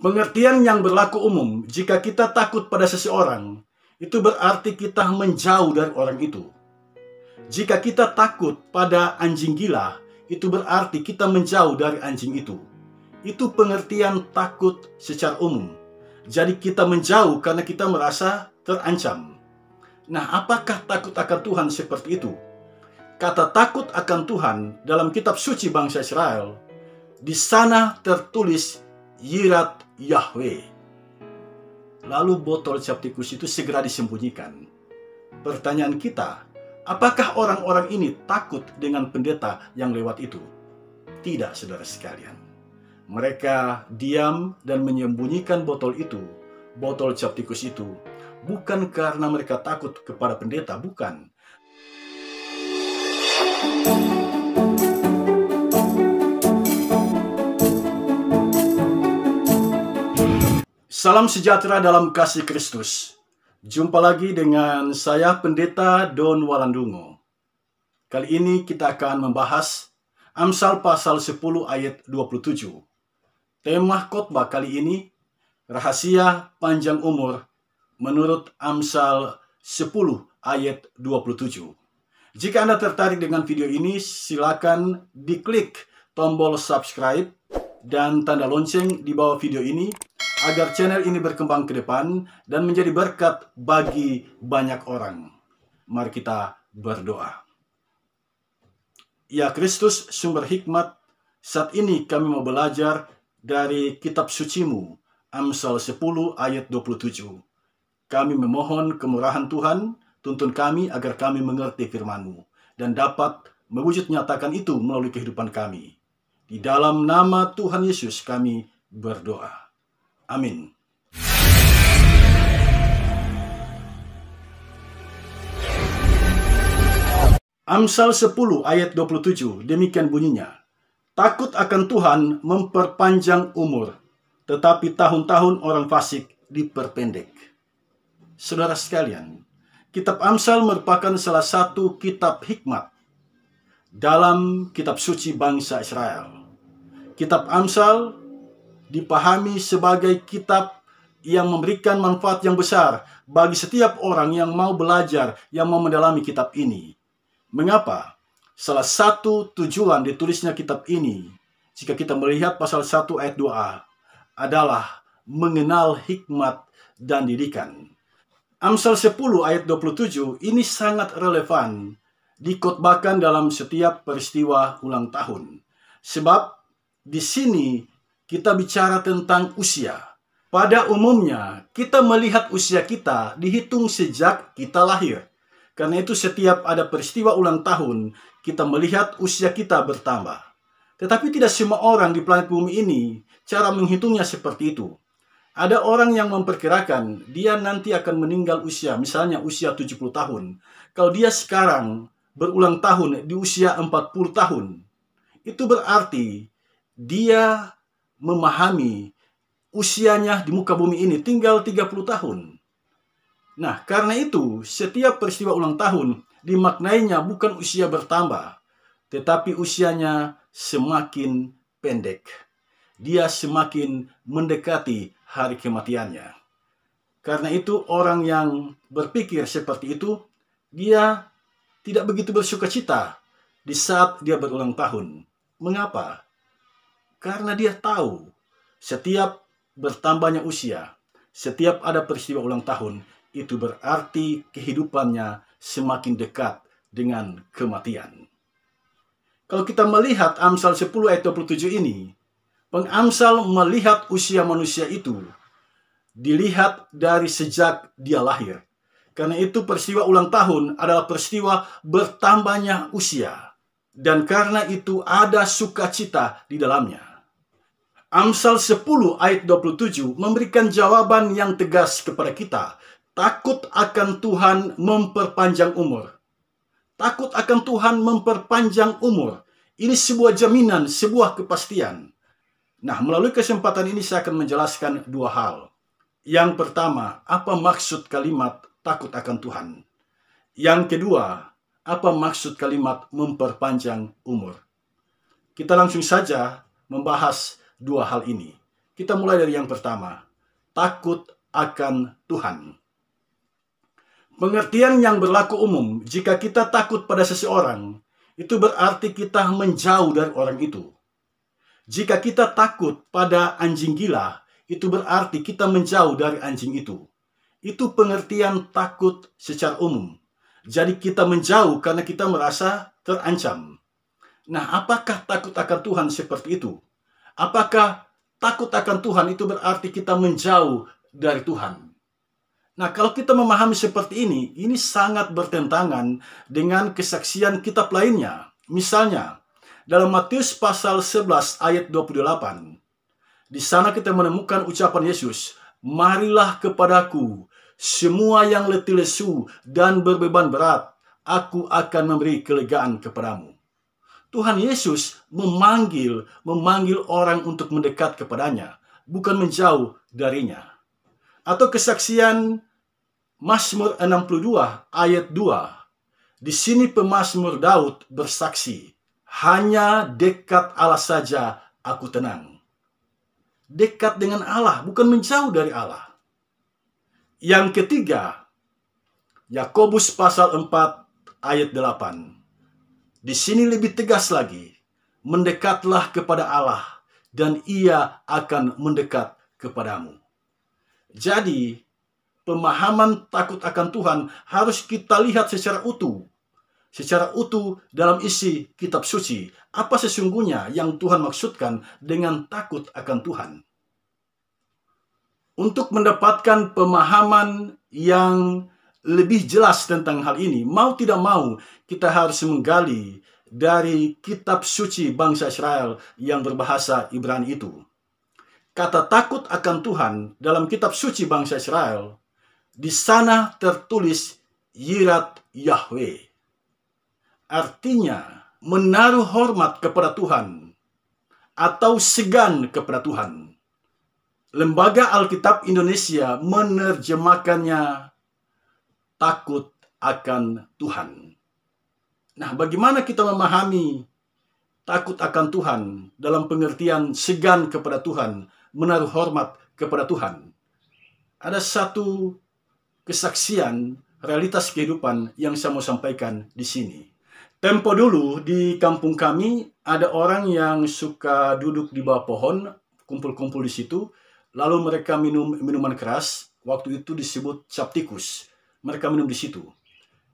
Pengertian yang berlaku umum, jika kita takut pada seseorang, itu berarti kita menjauh dari orang itu. Jika kita takut pada anjing gila, itu berarti kita menjauh dari anjing itu. Itu pengertian takut secara umum. Jadi kita menjauh karena kita merasa terancam. Nah, apakah takut akan Tuhan seperti itu? Kata takut akan Tuhan dalam kitab suci bangsa Israel, di sana tertulis Yirat Yahweh. Lalu botol Saptikus itu segera disembunyikan. Pertanyaan kita, apakah orang-orang ini takut dengan pendeta yang lewat itu? Tidak, saudara sekalian. Mereka diam dan menyembunyikan botol itu, botol Saptikus itu, bukan karena mereka takut kepada pendeta, bukan. Thank Salam sejahtera dalam kasih Kristus. Jumpa lagi dengan saya Pendeta Don Walandungo. Kali ini kita akan membahas Amsal pasal 10 ayat 27. Tema khotbah kali ini Rahasia Panjang Umur menurut Amsal 10 ayat 27. Jika Anda tertarik dengan video ini, silakan diklik tombol subscribe dan tanda lonceng di bawah video ini agar channel ini berkembang ke depan dan menjadi berkat bagi banyak orang. Mari kita berdoa. Ya Kristus, sumber hikmat, saat ini kami mau belajar dari kitab sucimu, Amsal 10 ayat 27. Kami memohon kemurahan Tuhan, tuntun kami agar kami mengerti FirmanMu dan dapat mewujud nyatakan itu melalui kehidupan kami. Di dalam nama Tuhan Yesus kami berdoa. Amin. Amsal 10 ayat 27, demikian bunyinya. Takut akan Tuhan memperpanjang umur, tetapi tahun-tahun orang fasik diperpendek. Saudara sekalian, kitab Amsal merupakan salah satu kitab hikmat dalam kitab suci bangsa Israel. Kitab Amsal dipahami sebagai kitab yang memberikan manfaat yang besar bagi setiap orang yang mau belajar, yang mau mendalami kitab ini. Mengapa? Salah satu tujuan ditulisnya kitab ini, jika kita melihat pasal 1 ayat 2a, adalah mengenal hikmat dan didikan. Amsal 10 ayat 27 ini sangat relevan dikotbahkan dalam setiap peristiwa ulang tahun. Sebab di sini kita bicara tentang usia. Pada umumnya, kita melihat usia kita dihitung sejak kita lahir. Karena itu setiap ada peristiwa ulang tahun, kita melihat usia kita bertambah. Tetapi tidak semua orang di planet bumi ini cara menghitungnya seperti itu. Ada orang yang memperkirakan dia nanti akan meninggal usia, misalnya usia 70 tahun. Kalau dia sekarang berulang tahun di usia 40 tahun, itu berarti dia memahami usianya di muka bumi ini tinggal 30 tahun. Nah, karena itu setiap peristiwa ulang tahun dimaknainya bukan usia bertambah, tetapi usianya semakin pendek. Dia semakin mendekati hari kematiannya. Karena itu orang yang berpikir seperti itu, dia tidak begitu bersuka cita di saat dia berulang tahun. Mengapa? Karena dia tahu setiap bertambahnya usia, setiap ada peristiwa ulang tahun, itu berarti kehidupannya semakin dekat dengan kematian. Kalau kita melihat Amsal 10 ayat 27 ini, pengamsal melihat usia manusia itu dilihat dari sejak dia lahir. Karena itu peristiwa ulang tahun adalah peristiwa bertambahnya usia. Dan karena itu ada sukacita di dalamnya. Amsal 10 ayat 27 memberikan jawaban yang tegas kepada kita. Takut akan Tuhan memperpanjang umur. Takut akan Tuhan memperpanjang umur. Ini sebuah jaminan, sebuah kepastian. Nah, melalui kesempatan ini saya akan menjelaskan dua hal. Yang pertama, apa maksud kalimat takut akan Tuhan? Yang kedua, apa maksud kalimat memperpanjang umur? Kita langsung saja membahas dua hal ini. Kita mulai dari yang pertama, takut akan Tuhan. Pengertian yang berlaku umum, jika kita takut pada seseorang, itu berarti kita menjauh dari orang itu. Jika kita takut pada anjing gila, itu berarti kita menjauh dari anjing itu. Itu pengertian takut secara umum. Jadi kita menjauh karena kita merasa terancam. Nah, apakah takut akan Tuhan seperti itu? Apakah takut akan Tuhan itu berarti kita menjauh dari Tuhan? Nah, kalau kita memahami seperti ini, ini sangat bertentangan dengan kesaksian kitab lainnya. Misalnya, dalam Matius pasal 11 ayat 28, di sana kita menemukan ucapan Yesus, Marilah kepadaku, semua yang letih lesu dan berbeban berat, aku akan memberi kelegaan kepadamu. Tuhan Yesus memanggil, memanggil orang untuk mendekat kepadanya, bukan menjauh darinya. Atau kesaksian Mazmur 62 ayat 2. Di sini pemazmur Daud bersaksi, hanya dekat Allah saja aku tenang. Dekat dengan Allah, bukan menjauh dari Allah. Yang ketiga, Yakobus pasal 4 ayat 8 di sini lebih tegas lagi, mendekatlah kepada Allah dan ia akan mendekat kepadamu. Jadi, pemahaman takut akan Tuhan harus kita lihat secara utuh. Secara utuh dalam isi kitab suci, apa sesungguhnya yang Tuhan maksudkan dengan takut akan Tuhan? Untuk mendapatkan pemahaman yang lebih jelas tentang hal ini, mau tidak mau kita harus menggali dari kitab suci bangsa Israel yang berbahasa Ibrani itu. Kata takut akan Tuhan dalam kitab suci bangsa Israel, di sana tertulis Yirat Yahweh. Artinya, menaruh hormat kepada Tuhan atau segan kepada Tuhan. Lembaga Alkitab Indonesia menerjemahkannya takut akan Tuhan. Nah, bagaimana kita memahami takut akan Tuhan dalam pengertian segan kepada Tuhan, menaruh hormat kepada Tuhan? Ada satu kesaksian realitas kehidupan yang saya mau sampaikan di sini. Tempo dulu di kampung kami ada orang yang suka duduk di bawah pohon, kumpul-kumpul di situ, lalu mereka minum minuman keras, waktu itu disebut cap tikus. Mereka minum di situ.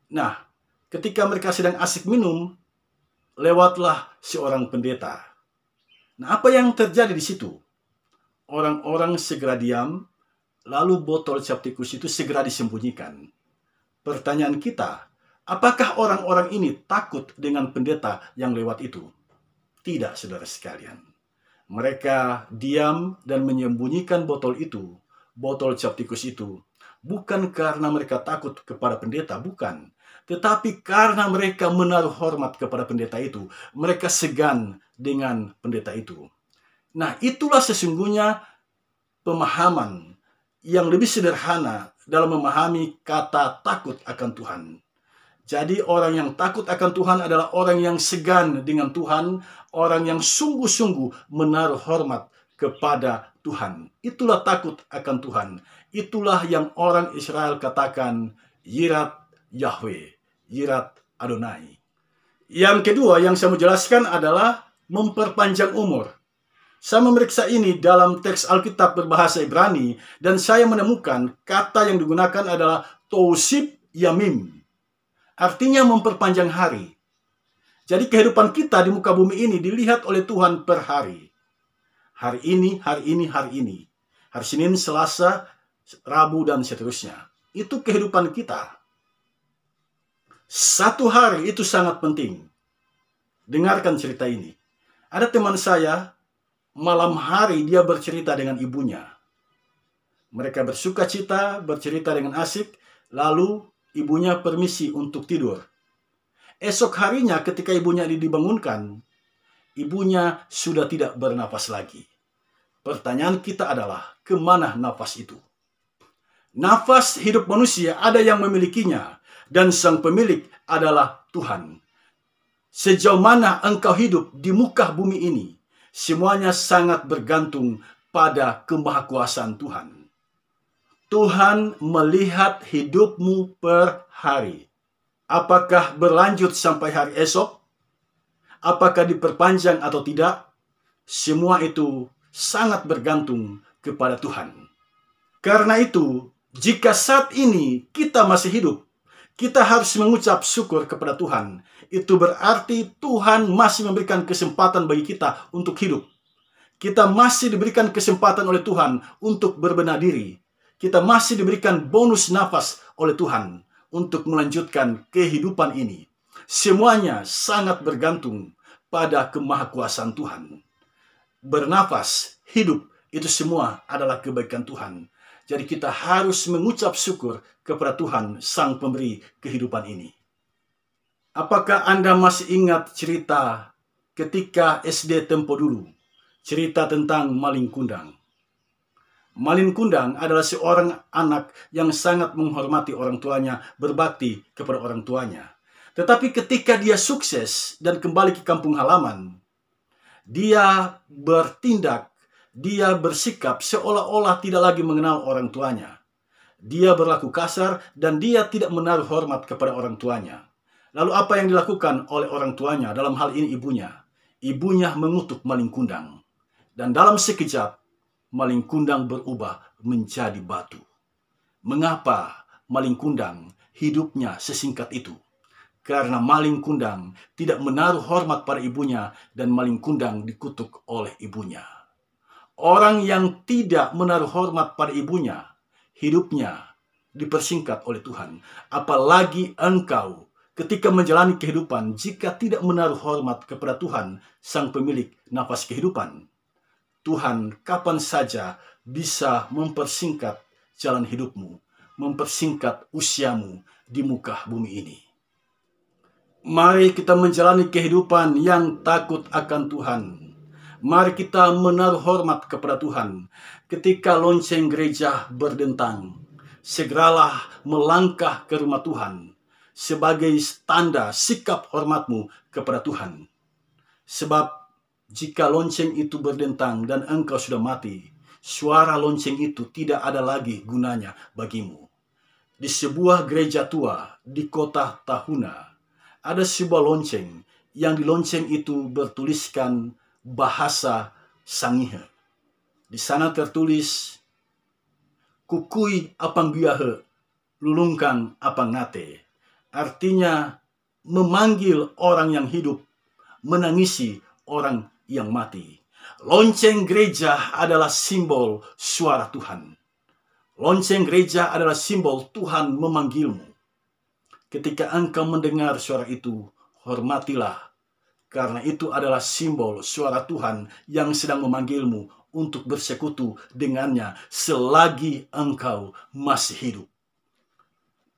Nah, ketika mereka sedang asik minum, lewatlah seorang pendeta. Nah, apa yang terjadi di situ? Orang-orang segera diam, lalu botol tikus itu segera disembunyikan. Pertanyaan kita, apakah orang-orang ini takut dengan pendeta yang lewat itu? Tidak, saudara sekalian. Mereka diam dan menyembunyikan botol itu, botol tikus itu, bukan karena mereka takut kepada pendeta, bukan tetapi karena mereka menaruh hormat kepada pendeta itu, mereka segan dengan pendeta itu. Nah, itulah sesungguhnya pemahaman yang lebih sederhana dalam memahami kata takut akan Tuhan. Jadi orang yang takut akan Tuhan adalah orang yang segan dengan Tuhan, orang yang sungguh-sungguh menaruh hormat kepada Tuhan. Itulah takut akan Tuhan. Itulah yang orang Israel katakan Yirat Yahweh. Yirat Adonai. Yang kedua yang saya mau jelaskan adalah memperpanjang umur. Saya memeriksa ini dalam teks Alkitab berbahasa Ibrani dan saya menemukan kata yang digunakan adalah tosib yamim. Artinya memperpanjang hari. Jadi kehidupan kita di muka bumi ini dilihat oleh Tuhan per hari. Hari ini, hari ini, hari ini. Hari Senin, Selasa, Rabu, dan seterusnya. Itu kehidupan kita. Satu hari itu sangat penting. Dengarkan cerita ini. Ada teman saya, malam hari dia bercerita dengan ibunya. Mereka bersuka cita, bercerita dengan asik, lalu ibunya permisi untuk tidur. Esok harinya ketika ibunya dibangunkan, ibunya sudah tidak bernapas lagi. Pertanyaan kita adalah, kemana nafas itu? Nafas hidup manusia ada yang memilikinya, dan sang pemilik adalah Tuhan. Sejauh mana engkau hidup di muka bumi ini, semuanya sangat bergantung pada kemahakuasaan Tuhan. Tuhan melihat hidupmu per hari. Apakah berlanjut sampai hari esok? Apakah diperpanjang atau tidak? Semua itu sangat bergantung kepada Tuhan. Karena itu, jika saat ini kita masih hidup, kita harus mengucap syukur kepada Tuhan. Itu berarti Tuhan masih memberikan kesempatan bagi kita untuk hidup. Kita masih diberikan kesempatan oleh Tuhan untuk berbenah diri. Kita masih diberikan bonus nafas oleh Tuhan untuk melanjutkan kehidupan ini. Semuanya sangat bergantung pada kemahakuasaan Tuhan. Bernafas, hidup, itu semua adalah kebaikan Tuhan. Jadi kita harus mengucap syukur kepada Tuhan sang pemberi kehidupan ini. Apakah Anda masih ingat cerita ketika SD Tempo dulu? Cerita tentang maling kundang. Maling Kundang adalah seorang anak yang sangat menghormati orang tuanya, berbakti kepada orang tuanya. Tetapi ketika dia sukses dan kembali ke kampung halaman, dia bertindak dia bersikap seolah-olah tidak lagi mengenal orang tuanya. Dia berlaku kasar dan dia tidak menaruh hormat kepada orang tuanya. Lalu apa yang dilakukan oleh orang tuanya dalam hal ini ibunya? Ibunya mengutuk maling kundang. Dan dalam sekejap, maling kundang berubah menjadi batu. Mengapa maling kundang hidupnya sesingkat itu? karena maling kundang tidak menaruh hormat pada ibunya dan maling kundang dikutuk oleh ibunya. Orang yang tidak menaruh hormat pada ibunya, hidupnya dipersingkat oleh Tuhan. Apalagi engkau ketika menjalani kehidupan jika tidak menaruh hormat kepada Tuhan, sang pemilik nafas kehidupan. Tuhan kapan saja bisa mempersingkat jalan hidupmu, mempersingkat usiamu di muka bumi ini. Mari kita menjalani kehidupan yang takut akan Tuhan Mari kita menaruh hormat kepada Tuhan. Ketika lonceng gereja berdentang, segeralah melangkah ke rumah Tuhan sebagai tanda sikap hormatmu kepada Tuhan. Sebab jika lonceng itu berdentang dan engkau sudah mati, suara lonceng itu tidak ada lagi gunanya bagimu. Di sebuah gereja tua di kota Tahuna, ada sebuah lonceng yang di lonceng itu bertuliskan bahasa Sangihe. Di sana tertulis kukui apang biahe, lulungkan apang ngate. Artinya memanggil orang yang hidup, menangisi orang yang mati. Lonceng gereja adalah simbol suara Tuhan. Lonceng gereja adalah simbol Tuhan memanggilmu. Ketika engkau mendengar suara itu, hormatilah karena itu adalah simbol suara Tuhan yang sedang memanggilmu untuk bersekutu dengannya selagi engkau masih hidup.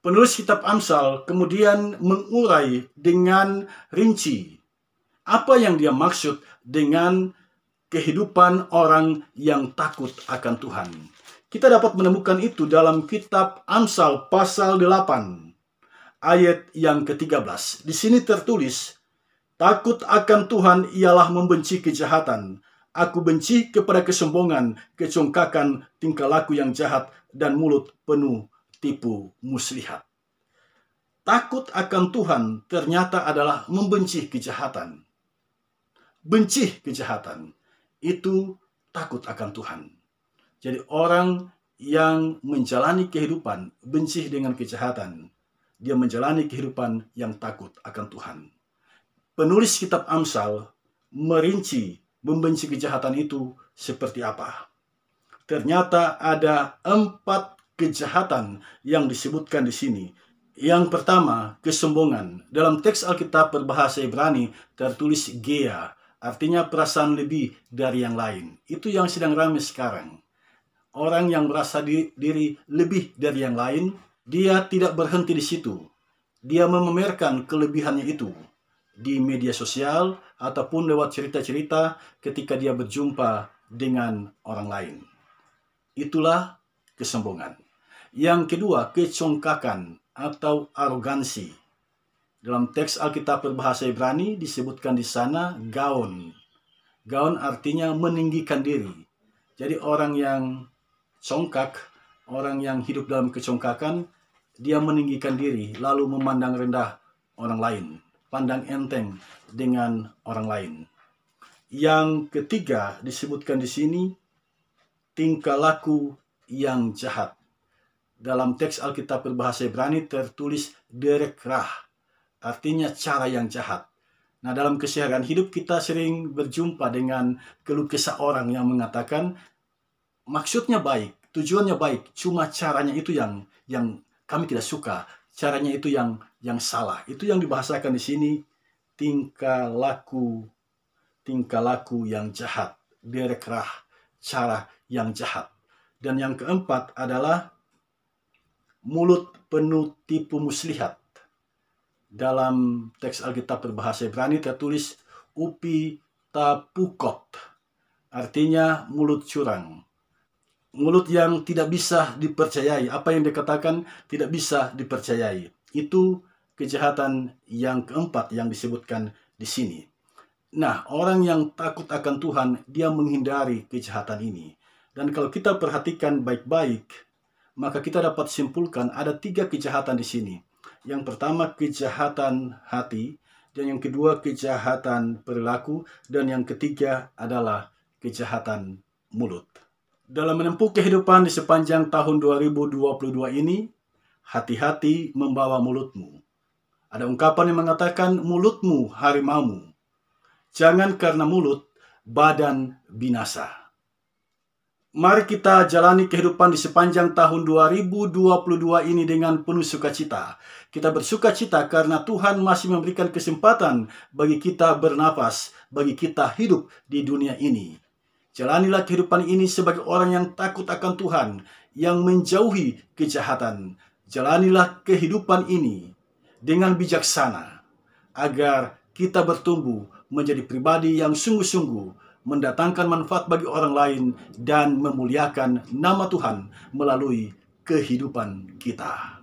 Penulis kitab Amsal kemudian mengurai dengan rinci apa yang dia maksud dengan kehidupan orang yang takut akan Tuhan. Kita dapat menemukan itu dalam kitab Amsal pasal 8 ayat yang ke-13. Di sini tertulis, Takut akan Tuhan ialah membenci kejahatan. Aku benci kepada kesombongan, kecongkakan, tingkah laku yang jahat, dan mulut penuh tipu muslihat. Takut akan Tuhan ternyata adalah membenci kejahatan. Benci kejahatan itu takut akan Tuhan. Jadi orang yang menjalani kehidupan benci dengan kejahatan, dia menjalani kehidupan yang takut akan Tuhan penulis kitab Amsal merinci membenci kejahatan itu seperti apa. Ternyata ada empat kejahatan yang disebutkan di sini. Yang pertama, kesombongan. Dalam teks Alkitab berbahasa Ibrani tertulis Gea, artinya perasaan lebih dari yang lain. Itu yang sedang ramai sekarang. Orang yang merasa diri, diri lebih dari yang lain, dia tidak berhenti di situ. Dia memamerkan kelebihannya itu di media sosial ataupun lewat cerita-cerita ketika dia berjumpa dengan orang lain. Itulah kesombongan. Yang kedua, kecongkakan atau arogansi. Dalam teks Alkitab berbahasa Ibrani disebutkan di sana gaun. Gaun artinya meninggikan diri. Jadi orang yang congkak, orang yang hidup dalam kecongkakan, dia meninggikan diri lalu memandang rendah orang lain pandang enteng dengan orang lain. Yang ketiga disebutkan di sini tingkah laku yang jahat. Dalam teks Alkitab berbahasa Ibrani tertulis derekrah, artinya cara yang jahat. Nah, dalam keseharian hidup kita sering berjumpa dengan keluh orang yang mengatakan maksudnya baik, tujuannya baik, cuma caranya itu yang yang kami tidak suka, caranya itu yang yang salah. Itu yang dibahasakan di sini tingkah laku tingkah laku yang jahat, direkrah cara yang jahat. Dan yang keempat adalah mulut penuh tipu muslihat. Dalam teks Alkitab berbahasa Ibrani tertulis upi tapukot. Artinya mulut curang. Mulut yang tidak bisa dipercayai. Apa yang dikatakan tidak bisa dipercayai. Itu kejahatan yang keempat yang disebutkan di sini. Nah, orang yang takut akan Tuhan, dia menghindari kejahatan ini. Dan kalau kita perhatikan baik-baik, maka kita dapat simpulkan ada tiga kejahatan di sini. Yang pertama, kejahatan hati. Dan yang kedua, kejahatan perilaku. Dan yang ketiga adalah kejahatan mulut. Dalam menempuh kehidupan di sepanjang tahun 2022 ini, hati-hati membawa mulutmu ada ungkapan yang mengatakan mulutmu harimaumu. Jangan karena mulut, badan binasa. Mari kita jalani kehidupan di sepanjang tahun 2022 ini dengan penuh sukacita. Kita bersuka cita karena Tuhan masih memberikan kesempatan bagi kita bernapas, bagi kita hidup di dunia ini. Jalanilah kehidupan ini sebagai orang yang takut akan Tuhan, yang menjauhi kejahatan. Jalanilah kehidupan ini dengan bijaksana agar kita bertumbuh menjadi pribadi yang sungguh-sungguh mendatangkan manfaat bagi orang lain dan memuliakan nama Tuhan melalui kehidupan kita.